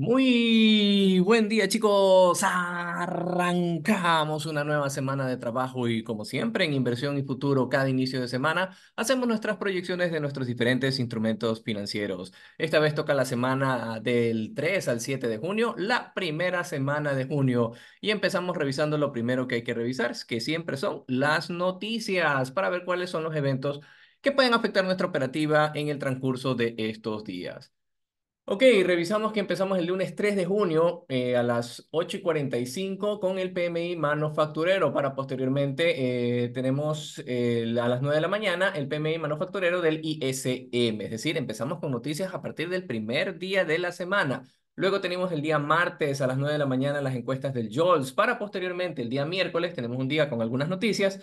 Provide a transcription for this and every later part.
Muy buen día, chicos. Arrancamos una nueva semana de trabajo y como siempre en inversión y futuro, cada inicio de semana hacemos nuestras proyecciones de nuestros diferentes instrumentos financieros. Esta vez toca la semana del 3 al 7 de junio, la primera semana de junio y empezamos revisando lo primero que hay que revisar, que siempre son las noticias para ver cuáles son los eventos que pueden afectar nuestra operativa en el transcurso de estos días. Ok, revisamos que empezamos el lunes 3 de junio eh, a las 8 y 45 con el PMI manufacturero para posteriormente eh, tenemos a las 9 de la mañana el PMI manufacturero del ISM, es decir, empezamos con noticias a partir del primer día de la semana. Luego tenemos el día martes a las 9 de la mañana las encuestas del JOLS para posteriormente el día miércoles tenemos un día con algunas noticias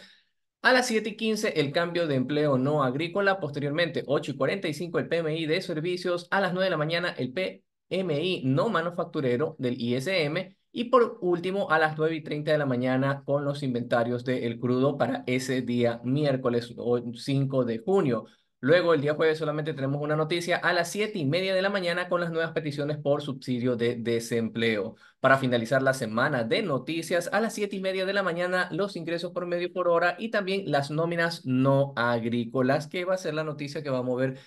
a las 7 y 15, el cambio de empleo no agrícola. Posteriormente, 8 y 45, el PMI de servicios. A las 9 de la mañana, el PMI no manufacturero del ISM. Y por último, a las 9 y 30 de la mañana, con los inventarios del El crudo para ese día miércoles 5 de junio. Luego, el día jueves solamente tenemos una noticia a las siete y media de la mañana con las nuevas peticiones por subsidio de desempleo. Para finalizar la semana de noticias, a las siete y media de la mañana, los ingresos por medio por hora y también las nóminas no agrícolas, que va a ser la noticia que va a mover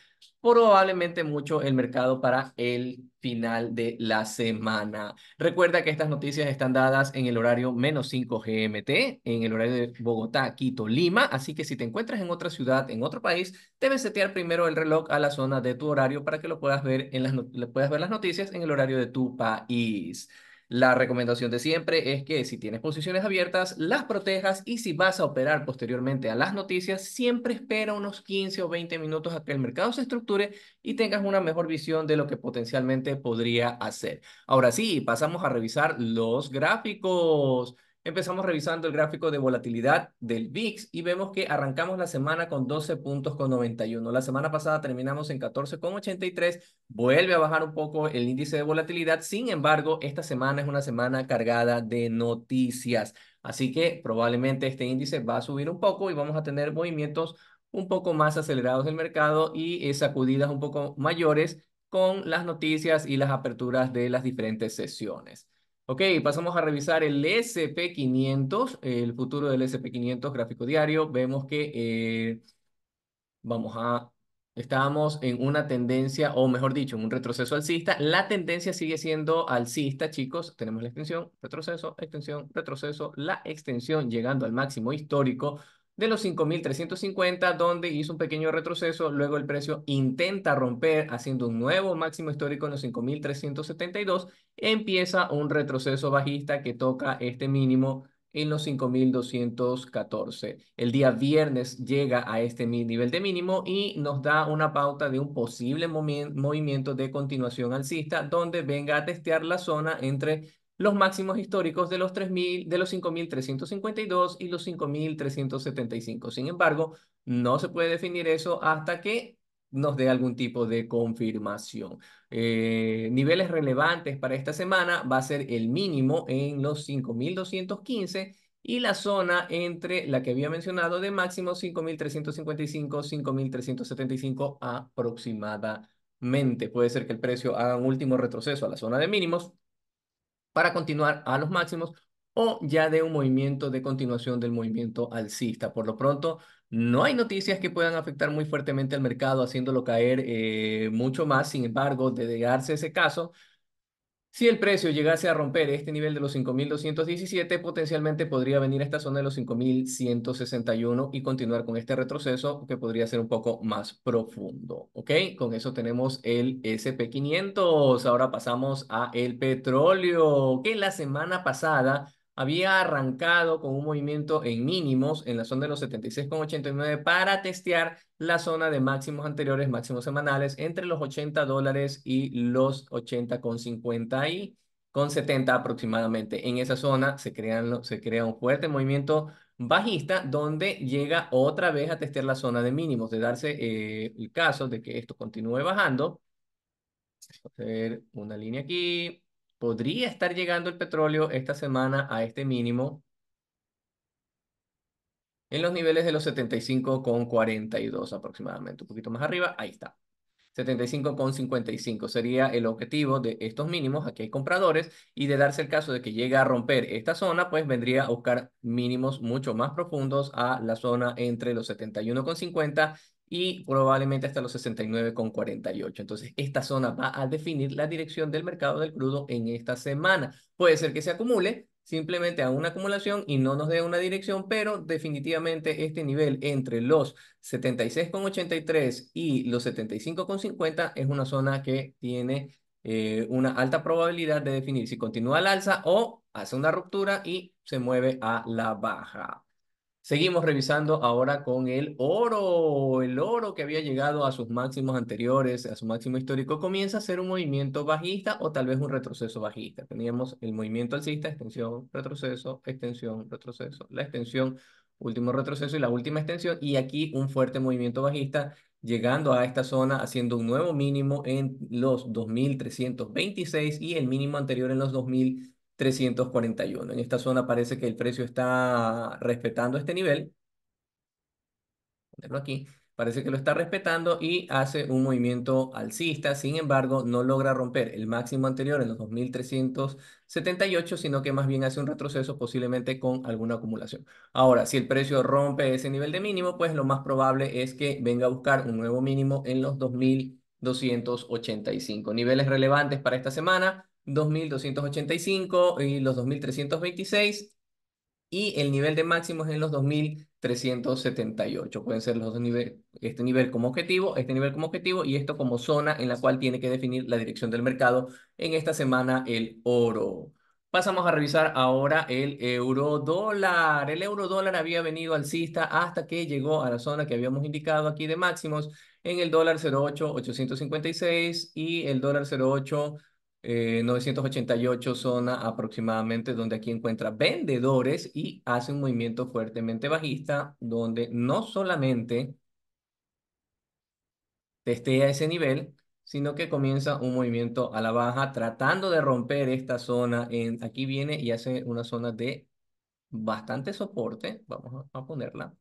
probablemente mucho el mercado para el final de la semana. Recuerda que estas noticias están dadas en el horario menos 5 GMT, en el horario de Bogotá, Quito, Lima, así que si te encuentras en otra ciudad, en otro país, debes setear primero el reloj a la zona de tu horario para que lo puedas ver en las, puedas ver las noticias en el horario de tu país. La recomendación de siempre es que si tienes posiciones abiertas, las protejas y si vas a operar posteriormente a las noticias, siempre espera unos 15 o 20 minutos a que el mercado se estructure y tengas una mejor visión de lo que potencialmente podría hacer. Ahora sí, pasamos a revisar los gráficos. Empezamos revisando el gráfico de volatilidad del VIX y vemos que arrancamos la semana con 12 puntos con 91. La semana pasada terminamos en 14,83. Vuelve a bajar un poco el índice de volatilidad. Sin embargo, esta semana es una semana cargada de noticias. Así que probablemente este índice va a subir un poco y vamos a tener movimientos un poco más acelerados del mercado y eh, sacudidas un poco mayores con las noticias y las aperturas de las diferentes sesiones. Ok, pasamos a revisar el SP500, el futuro del SP500 gráfico diario. Vemos que eh, vamos a, estábamos en una tendencia, o mejor dicho, en un retroceso alcista. La tendencia sigue siendo alcista, chicos. Tenemos la extensión, retroceso, extensión, retroceso, la extensión llegando al máximo histórico de los 5.350, donde hizo un pequeño retroceso, luego el precio intenta romper haciendo un nuevo máximo histórico en los 5.372, empieza un retroceso bajista que toca este mínimo en los 5.214. El día viernes llega a este nivel de mínimo y nos da una pauta de un posible movimiento de continuación alcista donde venga a testear la zona entre los máximos históricos de los 3000, de los 5352 y los 5375. Sin embargo, no se puede definir eso hasta que nos dé algún tipo de confirmación. Eh, niveles relevantes para esta semana va a ser el mínimo en los 5215 y la zona entre la que había mencionado de máximo 5355, 5375 aproximadamente. Puede ser que el precio haga un último retroceso a la zona de mínimos para continuar a los máximos o ya de un movimiento de continuación del movimiento alcista. Por lo pronto, no hay noticias que puedan afectar muy fuertemente al mercado, haciéndolo caer eh, mucho más. Sin embargo, de darse ese caso, si el precio llegase a romper este nivel de los 5.217, potencialmente podría venir a esta zona de los 5.161 y continuar con este retroceso que podría ser un poco más profundo. ¿Ok? Con eso tenemos el SP500. Ahora pasamos a el petróleo, que la semana pasada había arrancado con un movimiento en mínimos en la zona de los 76,89 para testear la zona de máximos anteriores, máximos semanales, entre los 80 dólares y los 80,50 y con 70 aproximadamente. En esa zona se, crean, se crea un fuerte movimiento bajista donde llega otra vez a testear la zona de mínimos, de darse eh, el caso de que esto continúe bajando. Vamos a hacer una línea aquí, podría estar llegando el petróleo esta semana a este mínimo en los niveles de los 75,42 aproximadamente, un poquito más arriba, ahí está. 75,55 sería el objetivo de estos mínimos, aquí hay compradores, y de darse el caso de que llegue a romper esta zona, pues vendría a buscar mínimos mucho más profundos a la zona entre los 71,50 y probablemente hasta los 69,48. Entonces, esta zona va a definir la dirección del mercado del crudo en esta semana. Puede ser que se acumule simplemente a una acumulación y no nos dé una dirección, pero definitivamente este nivel entre los 76,83 y los 75,50 es una zona que tiene eh, una alta probabilidad de definir si continúa al alza o hace una ruptura y se mueve a la baja. Seguimos revisando ahora con el oro. El oro que había llegado a sus máximos anteriores, a su máximo histórico, comienza a ser un movimiento bajista o tal vez un retroceso bajista. Teníamos el movimiento alcista, extensión, retroceso, extensión, retroceso, la extensión, último retroceso y la última extensión. Y aquí un fuerte movimiento bajista llegando a esta zona, haciendo un nuevo mínimo en los 2326 y el mínimo anterior en los 2000. 341. En esta zona parece que el precio está respetando este nivel. Ponerlo aquí. Parece que lo está respetando y hace un movimiento alcista. Sin embargo, no logra romper el máximo anterior en los 2378, sino que más bien hace un retroceso posiblemente con alguna acumulación. Ahora, si el precio rompe ese nivel de mínimo, pues lo más probable es que venga a buscar un nuevo mínimo en los 2285. Niveles relevantes para esta semana 2.285 y los 2.326 y el nivel de máximos en los 2.378. Pueden ser los dos niveles, este nivel como objetivo, este nivel como objetivo y esto como zona en la cual tiene que definir la dirección del mercado en esta semana el oro. Pasamos a revisar ahora el euro dólar. El euro dólar había venido alcista hasta que llegó a la zona que habíamos indicado aquí de máximos en el dólar 08 856 y el dólar 08 988 eh, zona aproximadamente donde aquí encuentra vendedores y hace un movimiento fuertemente bajista donde no solamente testea ese nivel, sino que comienza un movimiento a la baja tratando de romper esta zona. En, aquí viene y hace una zona de bastante soporte. Vamos a, ponerla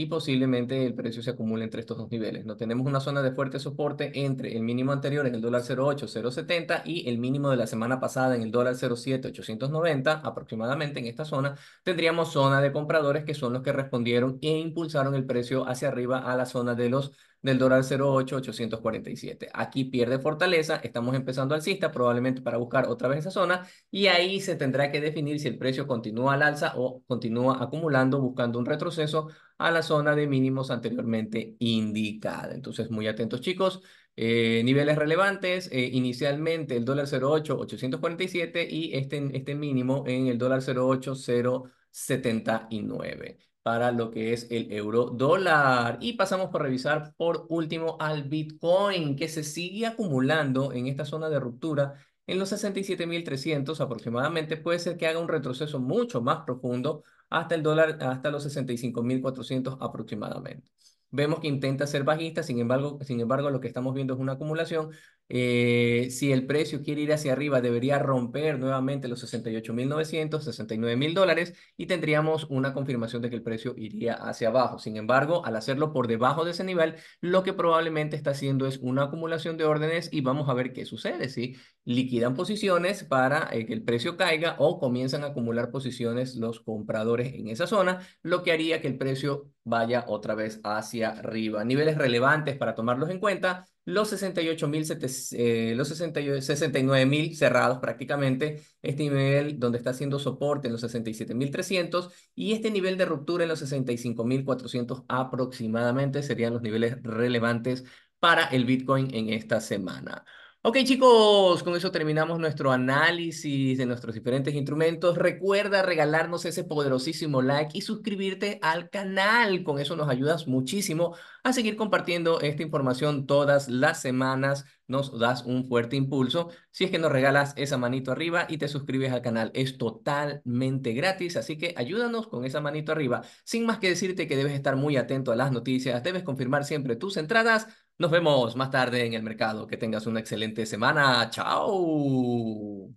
y posiblemente el precio se acumule entre estos dos niveles. No tenemos una zona de fuerte soporte entre el mínimo anterior en el dólar 0.8070 y el mínimo de la semana pasada en el dólar 0.7890 aproximadamente en esta zona. Tendríamos zona de compradores que son los que respondieron e impulsaron el precio hacia arriba a la zona de los del dólar 0,8-847. Aquí pierde fortaleza, estamos empezando alcista, probablemente para buscar otra vez esa zona, y ahí se tendrá que definir si el precio continúa al alza o continúa acumulando, buscando un retroceso a la zona de mínimos anteriormente indicada. Entonces, muy atentos chicos. Eh, niveles relevantes, eh, inicialmente el dólar 08, 847 y este, este mínimo en el dólar 08, 079 para lo que es el euro dólar. Y pasamos por revisar por último al Bitcoin, que se sigue acumulando en esta zona de ruptura en los 67.300 aproximadamente. Puede ser que haga un retroceso mucho más profundo hasta el dólar, hasta los 65.400 aproximadamente vemos que intenta ser bajista, sin embargo, sin embargo lo que estamos viendo es una acumulación. Eh, si el precio quiere ir hacia arriba, debería romper nuevamente los 68.900, 69.000 dólares y tendríamos una confirmación de que el precio iría hacia abajo. Sin embargo, al hacerlo por debajo de ese nivel, lo que probablemente está haciendo es una acumulación de órdenes y vamos a ver qué sucede, si liquidan posiciones para eh, que el precio caiga o comienzan a acumular posiciones los compradores en esa zona, lo que haría que el precio vaya otra vez hacia arriba. Niveles relevantes para tomarlos en cuenta, los 68.000, eh, los 69.000 cerrados prácticamente, este nivel donde está haciendo soporte en los 67.300 y este nivel de ruptura en los 65.400 aproximadamente serían los niveles relevantes para el Bitcoin en esta semana. Ok chicos, con eso terminamos nuestro análisis de nuestros diferentes instrumentos. Recuerda regalarnos ese poderosísimo like y suscribirte al canal. Con eso nos ayudas muchísimo a seguir compartiendo esta información todas las semanas. Nos das un fuerte impulso. Si es que nos regalas esa manito arriba y te suscribes al canal, es totalmente gratis. Así que ayúdanos con esa manito arriba. Sin más que decirte que debes estar muy atento a las noticias, debes confirmar siempre tus entradas nos vemos más tarde en el mercado. Que tengas una excelente semana. Chao.